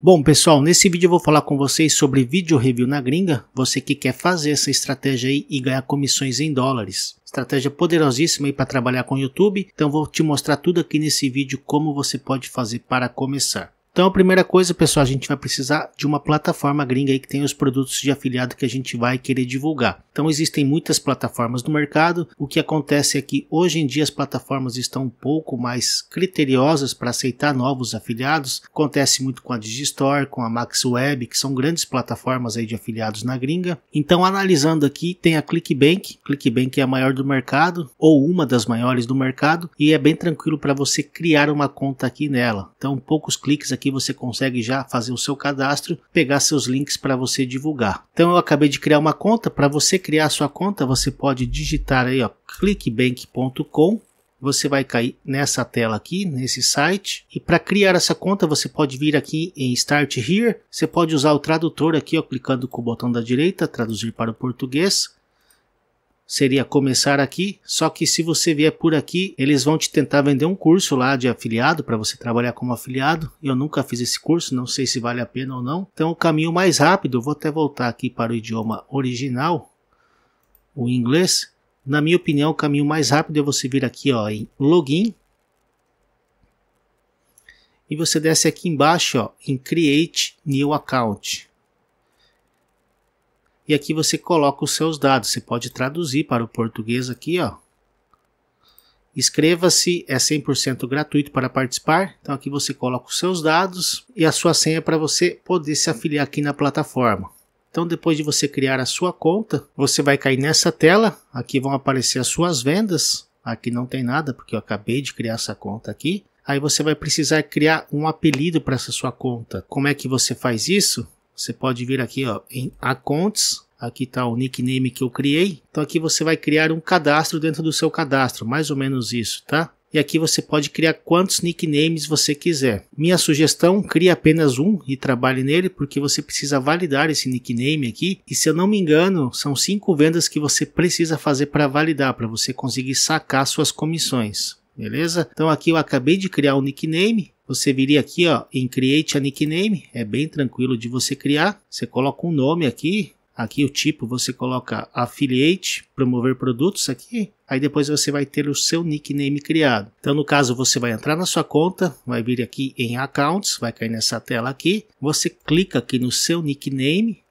Bom pessoal, nesse vídeo eu vou falar com vocês sobre vídeo review na gringa, você que quer fazer essa estratégia aí e ganhar comissões em dólares. Estratégia poderosíssima aí para trabalhar com o YouTube, então vou te mostrar tudo aqui nesse vídeo como você pode fazer para começar. Então, a primeira coisa, pessoal, a gente vai precisar de uma plataforma gringa aí que tem os produtos de afiliado que a gente vai querer divulgar. Então, existem muitas plataformas no mercado. O que acontece é que hoje em dia as plataformas estão um pouco mais criteriosas para aceitar novos afiliados. Acontece muito com a Digistore, com a MaxWeb, que são grandes plataformas aí de afiliados na gringa. Então, analisando aqui, tem a ClickBank. ClickBank é a maior do mercado ou uma das maiores do mercado e é bem tranquilo para você criar uma conta aqui nela. Então, poucos cliques aqui aqui você consegue já fazer o seu cadastro, pegar seus links para você divulgar. Então eu acabei de criar uma conta, para você criar a sua conta, você pode digitar aí, ó, clickbank.com você vai cair nessa tela aqui, nesse site. E para criar essa conta, você pode vir aqui em Start Here. Você pode usar o tradutor aqui, ó, clicando com o botão da direita, traduzir para o português seria começar aqui, só que se você vier por aqui, eles vão te tentar vender um curso lá de afiliado para você trabalhar como afiliado. Eu nunca fiz esse curso, não sei se vale a pena ou não. Então, o caminho mais rápido, vou até voltar aqui para o idioma original, o inglês. Na minha opinião, o caminho mais rápido é você vir aqui ó, em login e você desce aqui embaixo ó, em create new account e aqui você coloca os seus dados. Você pode traduzir para o português aqui, ó. Inscreva-se, é 100% gratuito para participar. Então aqui você coloca os seus dados e a sua senha para você poder se afiliar aqui na plataforma. Então depois de você criar a sua conta, você vai cair nessa tela. Aqui vão aparecer as suas vendas. Aqui não tem nada porque eu acabei de criar essa conta aqui. Aí você vai precisar criar um apelido para essa sua conta. Como é que você faz isso? Você pode vir aqui ó, em Accounts, aqui está o nickname que eu criei. Então aqui você vai criar um cadastro dentro do seu cadastro, mais ou menos isso, tá? E aqui você pode criar quantos nicknames você quiser. Minha sugestão, crie apenas um e trabalhe nele, porque você precisa validar esse nickname aqui. E se eu não me engano, são cinco vendas que você precisa fazer para validar, para você conseguir sacar suas comissões. Beleza? Então aqui eu acabei de criar um nickname você viria aqui ó, em Create a Nickname, é bem tranquilo de você criar. Você coloca um nome aqui, aqui o tipo você coloca Affiliate, promover produtos aqui. Aí depois você vai ter o seu nickname criado. Então no caso você vai entrar na sua conta, vai vir aqui em Accounts, vai cair nessa tela aqui. Você clica aqui no seu nickname,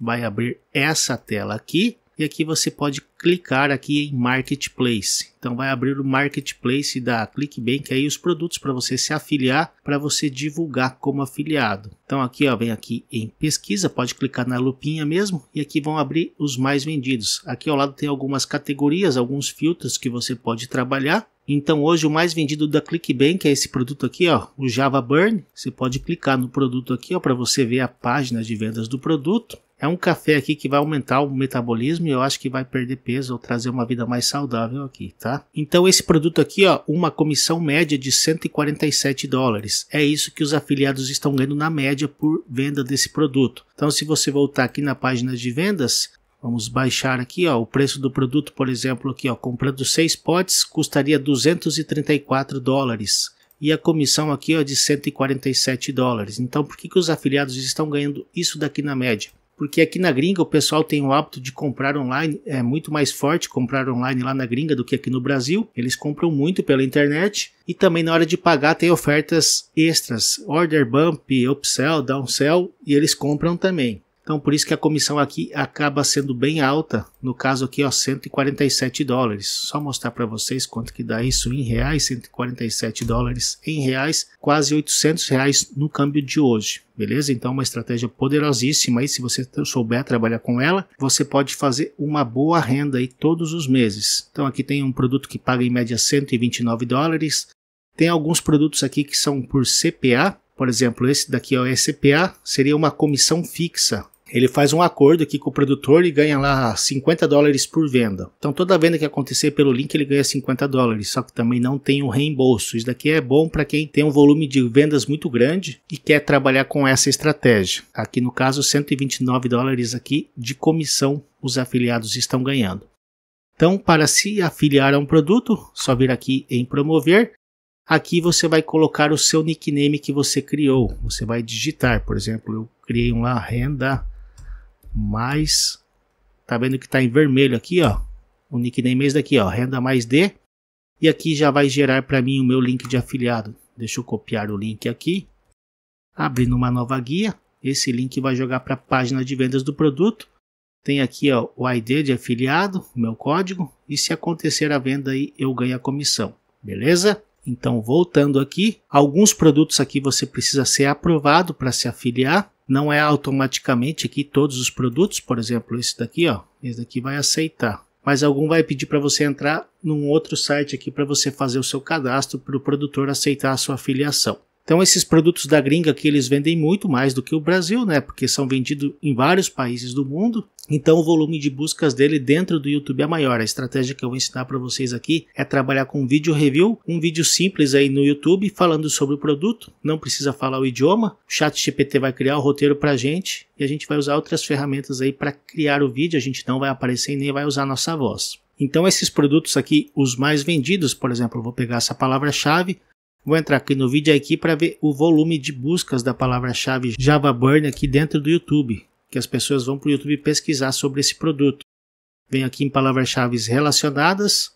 vai abrir essa tela aqui e aqui você pode clicar aqui em Marketplace. Então vai abrir o Marketplace da ClickBank aí os produtos para você se afiliar, para você divulgar como afiliado. Então aqui ó, vem aqui em pesquisa, pode clicar na lupinha mesmo e aqui vão abrir os mais vendidos. Aqui ao lado tem algumas categorias, alguns filtros que você pode trabalhar. Então hoje o mais vendido da ClickBank é esse produto aqui, ó, o Java Burn. Você pode clicar no produto aqui, ó, para você ver a página de vendas do produto. É um café aqui que vai aumentar o metabolismo e eu acho que vai perder peso ou trazer uma vida mais saudável aqui, tá? Então esse produto aqui, ó, uma comissão média de 147 dólares. É isso que os afiliados estão ganhando na média por venda desse produto. Então se você voltar aqui na página de vendas, Vamos baixar aqui, ó, o preço do produto, por exemplo, aqui, ó, comprando 6 potes custaria 234 dólares e a comissão aqui, ó, de 147 dólares. Então, por que, que os afiliados estão ganhando isso daqui na média? porque aqui na gringa o pessoal tem o hábito de comprar online, é muito mais forte comprar online lá na gringa do que aqui no Brasil. Eles compram muito pela internet e também na hora de pagar tem ofertas extras, order bump, upsell, downsell e eles compram também. Então, por isso que a comissão aqui acaba sendo bem alta, no caso aqui, ó, 147 dólares. Só mostrar para vocês quanto que dá isso em reais, 147 dólares em reais, quase 800 reais no câmbio de hoje. Beleza? Então, uma estratégia poderosíssima e se você souber trabalhar com ela, você pode fazer uma boa renda aí todos os meses. Então, aqui tem um produto que paga em média 129 dólares. Tem alguns produtos aqui que são por CPA, por exemplo, esse daqui é o SPA, seria uma comissão fixa ele faz um acordo aqui com o produtor e ganha lá 50 dólares por venda. Então toda venda que acontecer pelo link ele ganha 50 dólares, só que também não tem o um reembolso. Isso daqui é bom para quem tem um volume de vendas muito grande e quer trabalhar com essa estratégia. Aqui no caso 129 dólares aqui de comissão os afiliados estão ganhando. Então para se afiliar a um produto, só vir aqui em promover Aqui você vai colocar o seu nickname que você criou. Você vai digitar, por exemplo, eu criei um lá renda mais, tá vendo que tá em vermelho aqui, ó, o nickname é esse daqui, ó, renda mais D. E aqui já vai gerar para mim o meu link de afiliado. Deixa eu copiar o link aqui, abrindo uma nova guia. Esse link vai jogar para a página de vendas do produto. Tem aqui ó, o ID de afiliado, meu código, e se acontecer a venda aí eu ganho a comissão, beleza? Então voltando aqui, alguns produtos aqui você precisa ser aprovado para se afiliar. Não é automaticamente aqui todos os produtos, por exemplo, esse daqui, ó, esse daqui vai aceitar. Mas algum vai pedir para você entrar num outro site aqui para você fazer o seu cadastro para o produtor aceitar a sua filiação. Então esses produtos da gringa que eles vendem muito mais do que o Brasil, né? Porque são vendidos em vários países do mundo. Então o volume de buscas dele dentro do YouTube é maior. A estratégia que eu vou ensinar para vocês aqui é trabalhar com um vídeo review, um vídeo simples aí no YouTube falando sobre o produto, não precisa falar o idioma. O ChatGPT vai criar o roteiro para a gente e a gente vai usar outras ferramentas aí para criar o vídeo. A gente não vai aparecer e nem vai usar nossa voz. Então esses produtos aqui, os mais vendidos, por exemplo, vou pegar essa palavra-chave, Vou entrar aqui no vídeo aqui para ver o volume de buscas da palavra-chave Java Burn aqui dentro do YouTube, que as pessoas vão para o YouTube pesquisar sobre esse produto. Venho aqui em palavras-chave relacionadas.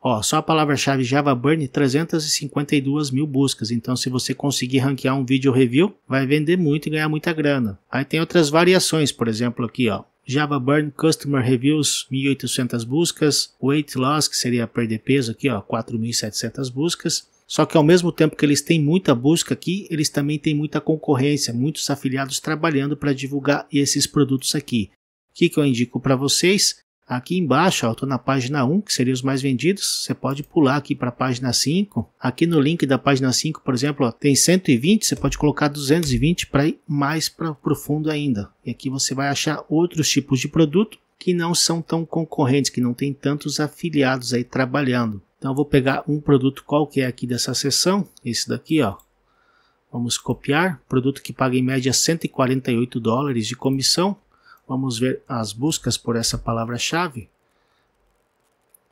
Ó, só a palavra-chave Java Burn 352 mil buscas. Então, se você conseguir ranquear um vídeo review, vai vender muito e ganhar muita grana. Aí tem outras variações, por exemplo, aqui ó, Java Burn Customer Reviews 1800 buscas, Weight Loss, que seria perder peso aqui, ó, 4700 buscas, só que ao mesmo tempo que eles têm muita busca aqui, eles também têm muita concorrência, muitos afiliados trabalhando para divulgar esses produtos aqui. O que, que eu indico para vocês? Aqui embaixo, estou na página 1, que seria os mais vendidos, você pode pular aqui para a página 5. Aqui no link da página 5, por exemplo, ó, tem 120, você pode colocar 220 para ir mais para o fundo ainda. E aqui você vai achar outros tipos de produto que não são tão concorrentes, que não tem tantos afiliados aí trabalhando. Então eu vou pegar um produto qualquer aqui dessa seção, esse daqui, ó. Vamos copiar, produto que paga em média 148 dólares de comissão. Vamos ver as buscas por essa palavra-chave.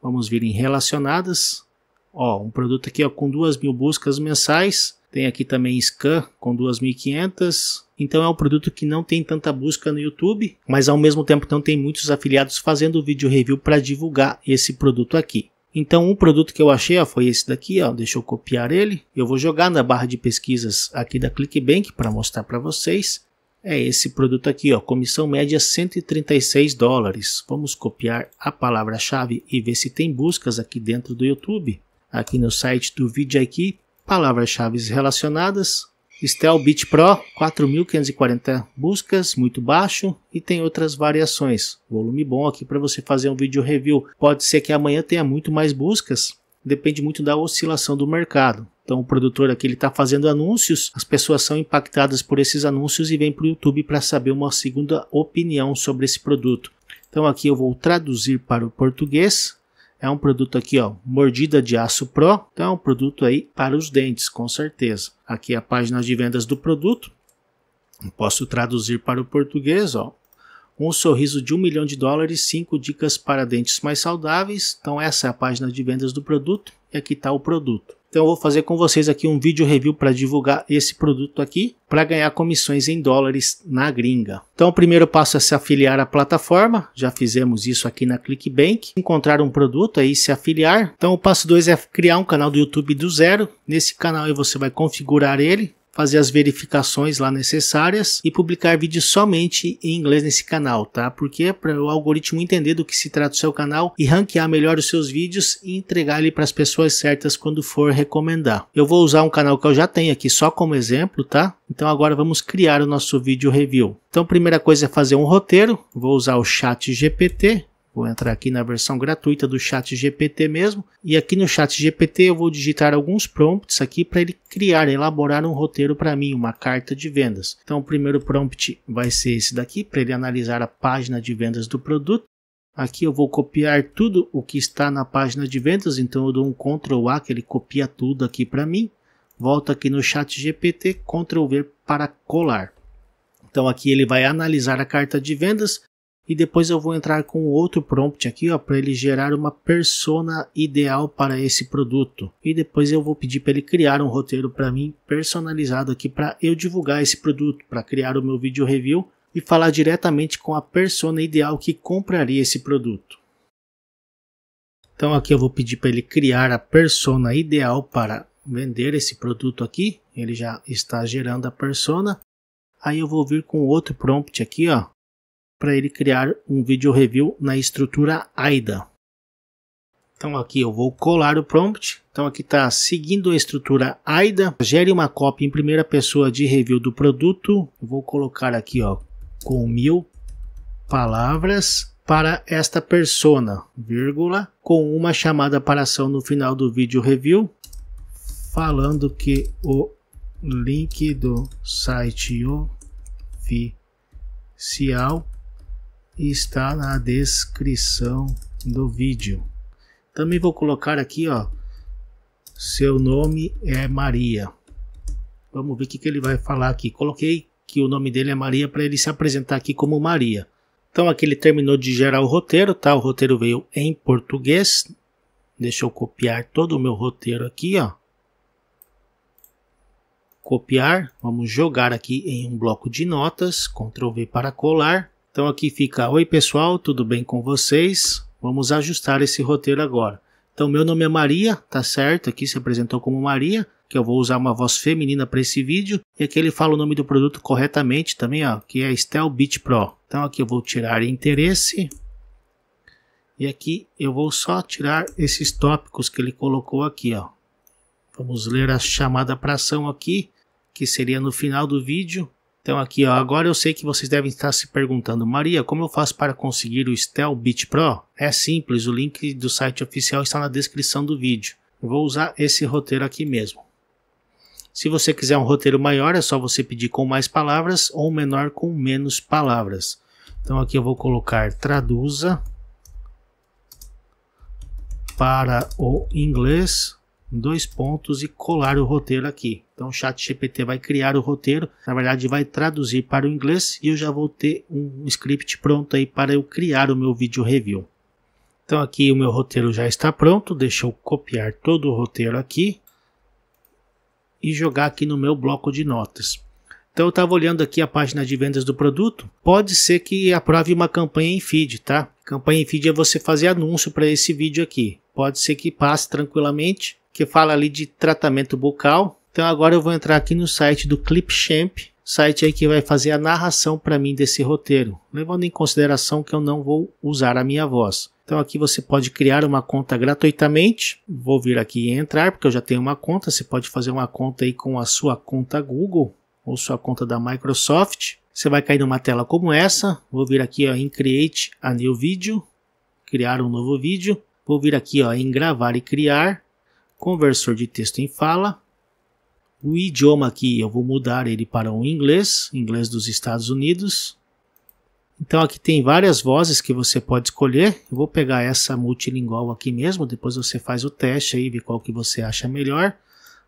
Vamos vir em relacionadas. Ó, um produto aqui ó, com 2.000 mil buscas mensais. Tem aqui também Scan com 2.500. Então é um produto que não tem tanta busca no YouTube, mas ao mesmo tempo não tem muitos afiliados fazendo vídeo review para divulgar esse produto aqui. Então, um produto que eu achei ó, foi esse daqui, ó, deixa eu copiar ele. Eu vou jogar na barra de pesquisas aqui da Clickbank para mostrar para vocês. É esse produto aqui, ó, comissão média 136 dólares. Vamos copiar a palavra-chave e ver se tem buscas aqui dentro do YouTube. Aqui no site do VidIQ, palavras-chave relacionadas, Stell Beat Pro, 4.540 buscas, muito baixo, e tem outras variações. Volume bom aqui para você fazer um vídeo review. Pode ser que amanhã tenha muito mais buscas, depende muito da oscilação do mercado. Então o produtor aqui ele está fazendo anúncios, as pessoas são impactadas por esses anúncios e vêm para o YouTube para saber uma segunda opinião sobre esse produto. Então aqui eu vou traduzir para o português é um produto aqui, ó, mordida de aço Pro. Então é um produto aí para os dentes, com certeza. Aqui é a página de vendas do produto. Posso traduzir para o português, ó. Um sorriso de um milhão de dólares, cinco dicas para dentes mais saudáveis. Então essa é a página de vendas do produto e aqui está o produto. Então eu vou fazer com vocês aqui um vídeo review para divulgar esse produto aqui para ganhar comissões em dólares na gringa. Então o primeiro passo é se afiliar à plataforma, já fizemos isso aqui na ClickBank, encontrar um produto aí se afiliar. Então o passo 2 é criar um canal do YouTube do zero. Nesse canal aí você vai configurar ele, fazer as verificações lá necessárias e publicar vídeos somente em inglês nesse canal, tá? Porque é para o algoritmo entender do que se trata o seu canal e ranquear melhor os seus vídeos e entregar ele para as pessoas certas quando for recomendar. Eu vou usar um canal que eu já tenho aqui só como exemplo, tá? Então agora vamos criar o nosso vídeo review. Então primeira coisa é fazer um roteiro, vou usar o chat GPT, Vou entrar aqui na versão gratuita do Chat GPT mesmo. E aqui no Chat GPT eu vou digitar alguns prompts aqui para ele criar, elaborar um roteiro para mim, uma carta de vendas. Então o primeiro prompt vai ser esse daqui, para ele analisar a página de vendas do produto. Aqui eu vou copiar tudo o que está na página de vendas, então eu dou um Ctrl A que ele copia tudo aqui para mim. Volto aqui no Chat GPT, Ctrl V para colar. Então aqui ele vai analisar a carta de vendas e depois eu vou entrar com outro prompt aqui, ó, para ele gerar uma persona ideal para esse produto. E depois eu vou pedir para ele criar um roteiro para mim personalizado aqui para eu divulgar esse produto, para criar o meu vídeo review e falar diretamente com a persona ideal que compraria esse produto. Então aqui eu vou pedir para ele criar a persona ideal para vender esse produto aqui. Ele já está gerando a persona. Aí eu vou vir com outro prompt aqui, ó, para ele criar um vídeo review na estrutura AIDA. Então aqui eu vou colar o prompt. Então aqui está seguindo a estrutura AIDA. Gere uma cópia em primeira pessoa de review do produto. Eu vou colocar aqui ó, com mil palavras para esta persona, vírgula, com uma chamada para ação no final do vídeo review, falando que o link do site oficial e está na descrição do vídeo. Também vou colocar aqui, ó, seu nome é Maria. Vamos ver o que, que ele vai falar aqui. Coloquei que o nome dele é Maria para ele se apresentar aqui como Maria. Então aqui ele terminou de gerar o roteiro, tá? O roteiro veio em português. Deixa eu copiar todo o meu roteiro aqui, ó. Copiar, vamos jogar aqui em um bloco de notas, Ctrl V para colar. Então aqui fica: Oi pessoal, tudo bem com vocês? Vamos ajustar esse roteiro agora. Então, meu nome é Maria, tá certo? Aqui se apresentou como Maria, que eu vou usar uma voz feminina para esse vídeo. E aqui ele fala o nome do produto corretamente também, ó, que é Estel Beat Pro. Então, aqui eu vou tirar interesse. E aqui eu vou só tirar esses tópicos que ele colocou aqui, ó. Vamos ler a chamada para ação aqui, que seria no final do vídeo. Então aqui, ó, agora eu sei que vocês devem estar se perguntando, Maria, como eu faço para conseguir o Stel Beat Pro? É simples, o link do site oficial está na descrição do vídeo. Eu vou usar esse roteiro aqui mesmo. Se você quiser um roteiro maior, é só você pedir com mais palavras ou menor com menos palavras. Então aqui eu vou colocar traduza para o inglês dois pontos e colar o roteiro aqui. Então o chat GPT vai criar o roteiro, na verdade vai traduzir para o inglês e eu já vou ter um script pronto aí para eu criar o meu vídeo review. Então aqui o meu roteiro já está pronto, deixa eu copiar todo o roteiro aqui e jogar aqui no meu bloco de notas. Então eu estava olhando aqui a página de vendas do produto. Pode ser que aprove uma campanha em feed, tá? Campanha em feed é você fazer anúncio para esse vídeo aqui. Pode ser que passe tranquilamente, que fala ali de tratamento bucal. Então agora eu vou entrar aqui no site do Clipchamp, site aí que vai fazer a narração para mim desse roteiro, levando em consideração que eu não vou usar a minha voz. Então aqui você pode criar uma conta gratuitamente. Vou vir aqui e entrar, porque eu já tenho uma conta. Você pode fazer uma conta aí com a sua conta Google ou sua conta da Microsoft. Você vai cair numa tela como essa. Vou vir aqui ó, em Create a New Video, criar um novo vídeo. Vou vir aqui ó, em Gravar e Criar, conversor de texto em fala. O idioma aqui eu vou mudar ele para o um inglês, inglês dos Estados Unidos. Então aqui tem várias vozes que você pode escolher. Eu vou pegar essa multilingual aqui mesmo, depois você faz o teste aí, vê qual que você acha melhor.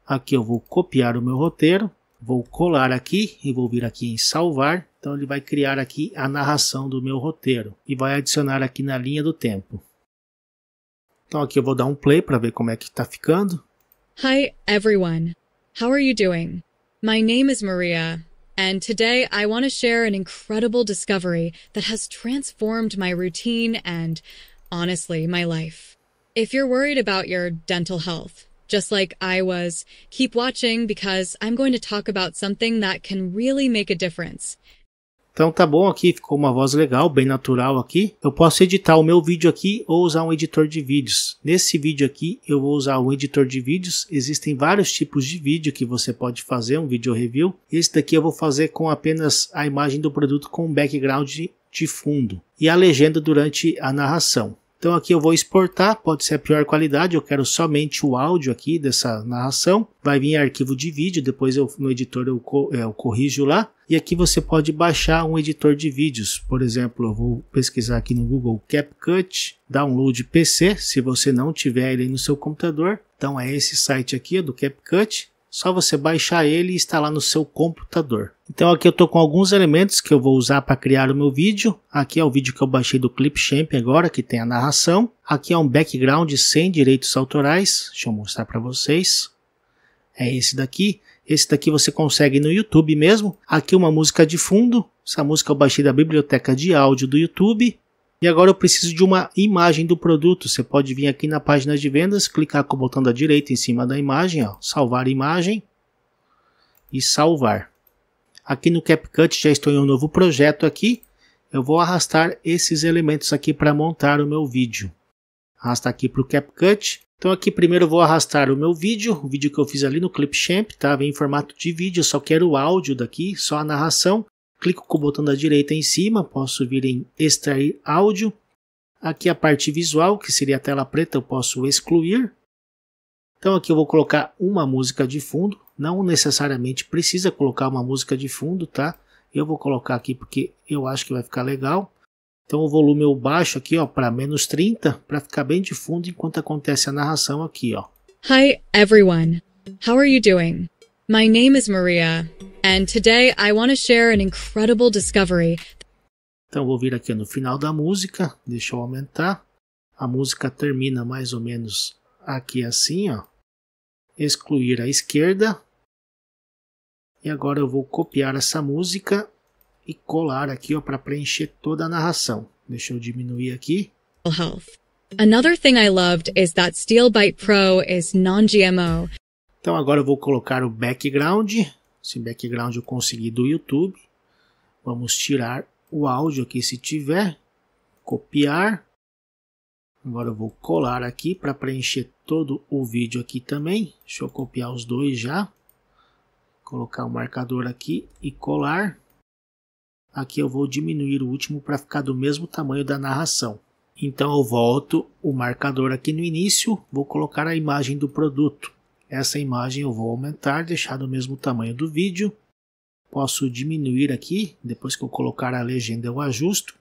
Aqui eu vou copiar o meu roteiro. Vou colar aqui e vou vir aqui em salvar. Então ele vai criar aqui a narração do meu roteiro e vai adicionar aqui na linha do tempo. Então aqui eu vou dar um play para ver como é que está ficando. Hi everyone. How are you doing? My name is Maria and today I want to share an incredible discovery that has transformed my routine and honestly my life. If you're worried about your dental health, just like I was, keep watching because I'm going to talk about something that can really make a difference. Então tá bom aqui, ficou uma voz legal, bem natural aqui. Eu posso editar o meu vídeo aqui ou usar um editor de vídeos. Nesse vídeo aqui eu vou usar um editor de vídeos. Existem vários tipos de vídeo que você pode fazer, um vídeo review. Esse daqui eu vou fazer com apenas a imagem do produto com um background de fundo e a legenda durante a narração. Então aqui eu vou exportar, pode ser a pior qualidade, eu quero somente o áudio aqui dessa narração. Vai vir arquivo de vídeo, depois eu, no editor eu, é, eu corrijo lá. E aqui você pode baixar um editor de vídeos. Por exemplo, eu vou pesquisar aqui no Google CapCut, download PC, se você não tiver ele no seu computador. Então é esse site aqui é do CapCut só você baixar ele e instalar no seu computador. Então aqui eu estou com alguns elementos que eu vou usar para criar o meu vídeo. Aqui é o vídeo que eu baixei do Clipchamp agora, que tem a narração. Aqui é um background sem direitos autorais, deixa eu mostrar para vocês. É esse daqui. Esse daqui você consegue no YouTube mesmo. Aqui uma música de fundo. Essa música eu baixei da biblioteca de áudio do YouTube. E agora eu preciso de uma imagem do produto. Você pode vir aqui na página de vendas, clicar com o botão da direita em cima da imagem, ó, salvar imagem e salvar. Aqui no CapCut já estou em um novo projeto aqui. Eu vou arrastar esses elementos aqui para montar o meu vídeo. Arrasta aqui para o CapCut. Então aqui primeiro vou arrastar o meu vídeo, o vídeo que eu fiz ali no Clipchamp, tá? Vem em formato de vídeo, eu só quero o áudio daqui, só a narração clico com o botão da direita em cima, posso vir em extrair áudio. Aqui a parte visual, que seria a tela preta, eu posso excluir. Então aqui eu vou colocar uma música de fundo, não necessariamente precisa colocar uma música de fundo, tá? Eu vou colocar aqui porque eu acho que vai ficar legal. Então o volume eu baixo aqui, ó, para menos 30, para ficar bem de fundo enquanto acontece a narração aqui, ó. Hi everyone. How are you doing? My name is Maria, and today I want to share an incredible discovery. Então vou vir aqui no final da música, deixa eu aumentar. A música termina mais ou menos aqui assim, ó. Excluir a esquerda. E agora eu vou copiar essa música e colar aqui, ó, para preencher toda a narração. Deixa eu diminuir aqui. Health. Another thing I loved is that Steelbite Pro is non-GMO. Então agora eu vou colocar o background. Esse background eu consegui do YouTube. Vamos tirar o áudio aqui se tiver. Copiar. Agora eu vou colar aqui para preencher todo o vídeo aqui também. Deixa eu copiar os dois já. Colocar o marcador aqui e colar. Aqui eu vou diminuir o último para ficar do mesmo tamanho da narração. Então eu volto o marcador aqui no início, vou colocar a imagem do produto. Essa imagem eu vou aumentar, deixar do mesmo tamanho do vídeo. Posso diminuir aqui, depois que eu colocar a legenda eu ajusto.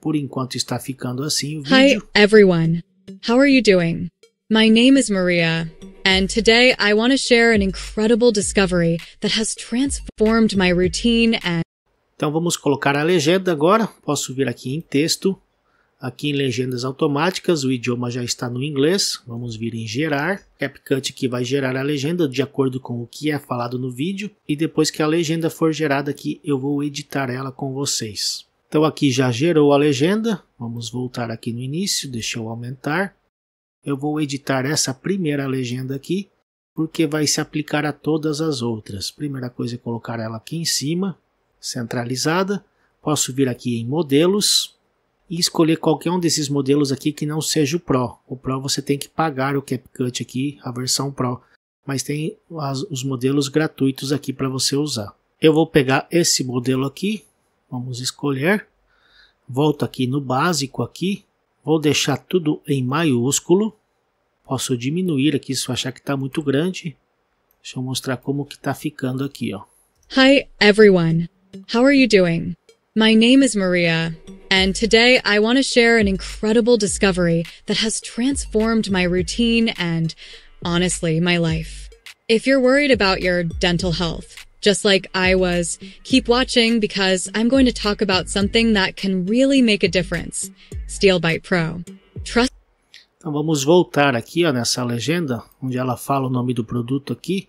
Por enquanto está ficando assim o vídeo. Hi everyone. How are you doing? My name is Maria, and today I want to share an incredible discovery that has transformed my routine and Então vamos colocar a legenda agora. Posso vir aqui em texto Aqui em legendas automáticas, o idioma já está no inglês. Vamos vir em gerar. CapCut que vai gerar a legenda de acordo com o que é falado no vídeo. E depois que a legenda for gerada aqui, eu vou editar ela com vocês. Então aqui já gerou a legenda. Vamos voltar aqui no início, deixa eu aumentar. Eu vou editar essa primeira legenda aqui, porque vai se aplicar a todas as outras. Primeira coisa é colocar ela aqui em cima, centralizada. Posso vir aqui em modelos e escolher qualquer um desses modelos aqui que não seja o Pro. O Pro você tem que pagar o CapCut aqui, a versão Pro, mas tem as, os modelos gratuitos aqui para você usar. Eu vou pegar esse modelo aqui, vamos escolher, volto aqui no básico aqui, vou deixar tudo em maiúsculo, posso diminuir aqui se eu achar que está muito grande. Deixa eu mostrar como que está ficando aqui, ó. Hi everyone, how are you doing? My name is Maria, and today I want to share an incredible discovery that has transformed my routine and, honestly, my life. If you're worried about your dental health, just like I was, keep watching because I'm going to talk about something that can really make a difference. Steelbite Pro. Trust Então vamos voltar aqui ó, nessa legenda, onde ela fala o nome do produto aqui.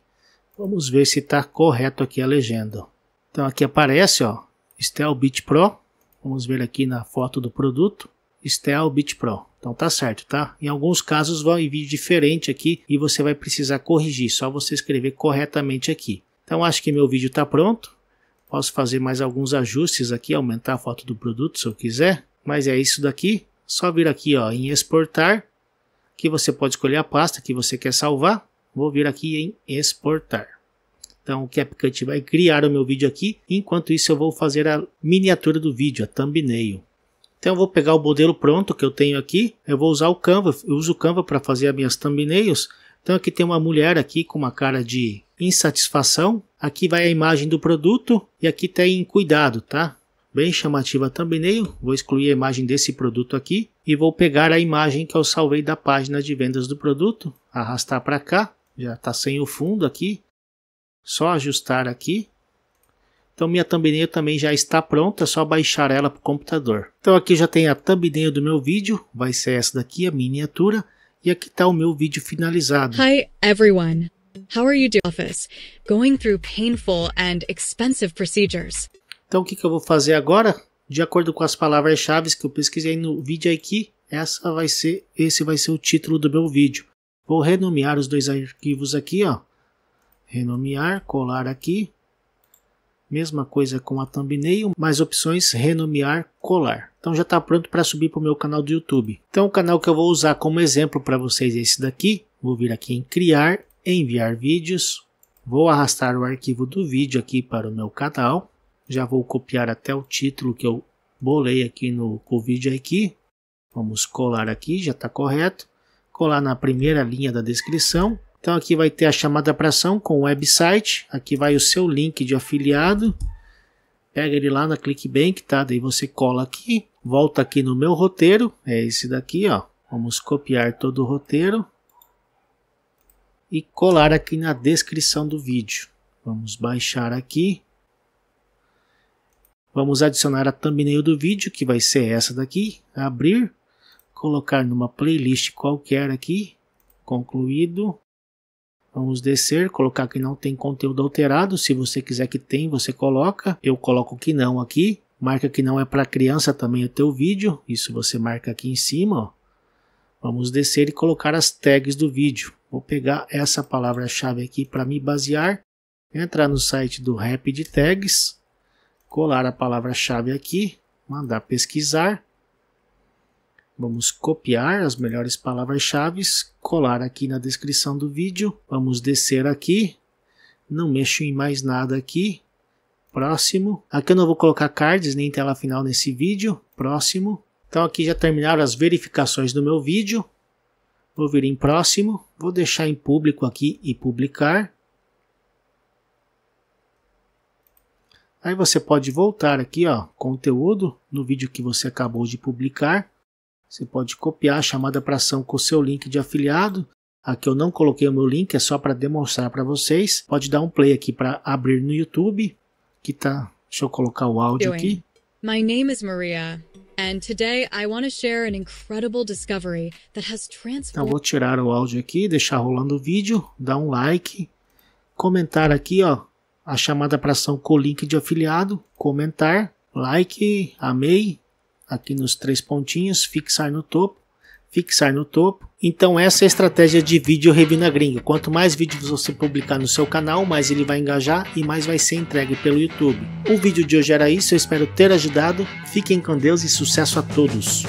Vamos ver se está correto aqui a legenda. Então aqui aparece ó, Stell Beat Pro. Vamos ver aqui na foto do produto. Stell Beat Pro. Então tá certo, tá? Em alguns casos vai vir diferente aqui e você vai precisar corrigir, só você escrever corretamente aqui. Então acho que meu vídeo está pronto. Posso fazer mais alguns ajustes aqui, aumentar a foto do produto se eu quiser. Mas é isso daqui. Só vir aqui ó, em exportar, que você pode escolher a pasta que você quer salvar. Vou vir aqui em exportar. Então o CapCut vai criar o meu vídeo aqui, enquanto isso eu vou fazer a miniatura do vídeo, a thumbnail. Então eu vou pegar o modelo pronto que eu tenho aqui, eu vou usar o Canva, eu uso o Canva para fazer as minhas thumbnails. Então aqui tem uma mulher aqui com uma cara de insatisfação, aqui vai a imagem do produto e aqui tem cuidado, tá? Bem chamativa a thumbnail, vou excluir a imagem desse produto aqui e vou pegar a imagem que eu salvei da página de vendas do produto, arrastar para cá, já está sem o fundo aqui, só ajustar aqui. Então minha thumbnail também já está pronta, é só baixar ela para o computador. Então aqui já tem a thumbnail do meu vídeo, vai ser essa daqui, a miniatura. E aqui está o meu vídeo finalizado. Hi everyone, how are you doing? Office, going through painful and expensive procedures. Então o que, que eu vou fazer agora? De acordo com as palavras-chave que eu pesquisei no vídeo aqui, essa vai ser, esse vai ser o título do meu vídeo. Vou renomear os dois arquivos aqui, ó renomear, colar aqui. Mesma coisa com a thumbnail, mais opções renomear, colar. Então já está pronto para subir para o meu canal do YouTube. Então o canal que eu vou usar como exemplo para vocês é esse daqui. Vou vir aqui em criar, enviar vídeos. Vou arrastar o arquivo do vídeo aqui para o meu canal. Já vou copiar até o título que eu bolei aqui no o vídeo aqui. Vamos colar aqui, já está correto. Colar na primeira linha da descrição então aqui vai ter a chamada para ação com o website. Aqui vai o seu link de afiliado. Pega ele lá na Clickbank, tá? Daí você cola aqui, volta aqui no meu roteiro, é esse daqui, ó. Vamos copiar todo o roteiro e colar aqui na descrição do vídeo. Vamos baixar aqui. Vamos adicionar a thumbnail do vídeo, que vai ser essa daqui. Abrir, colocar numa playlist qualquer aqui. Concluído. Vamos descer, colocar que não tem conteúdo alterado. Se você quiser que tem, você coloca. Eu coloco que não aqui. Marca que não é para criança também o teu vídeo. Isso você marca aqui em cima. Ó. Vamos descer e colocar as tags do vídeo. Vou pegar essa palavra-chave aqui para me basear. Entrar no site do Rapid Tags. Colar a palavra-chave aqui. Mandar pesquisar. Vamos copiar as melhores palavras-chave, colar aqui na descrição do vídeo. Vamos descer aqui. Não mexo em mais nada aqui. Próximo. Aqui eu não vou colocar cards nem tela final nesse vídeo. Próximo. Então aqui já terminaram as verificações do meu vídeo. Vou vir em próximo. Vou deixar em público aqui e publicar. Aí você pode voltar aqui, ó, conteúdo no vídeo que você acabou de publicar. Você pode copiar a chamada para ação com o seu link de afiliado. Aqui eu não coloquei o meu link, é só para demonstrar para vocês. Pode dar um play aqui para abrir no YouTube, que tá. Deixa eu colocar o áudio aqui. My name is Maria. And today I want to share an incredible discovery that has transformed. Então vou tirar o áudio aqui, deixar rolando o vídeo, dar um like, comentar aqui, ó, a chamada para ação com o link de afiliado, comentar, like, amei, aqui nos três pontinhos, fixar no topo, fixar no topo. Então essa é a estratégia de vídeo revina gringo. Quanto mais vídeos você publicar no seu canal, mais ele vai engajar e mais vai ser entregue pelo YouTube. O vídeo de hoje era isso, eu espero ter ajudado. Fiquem com Deus e sucesso a todos!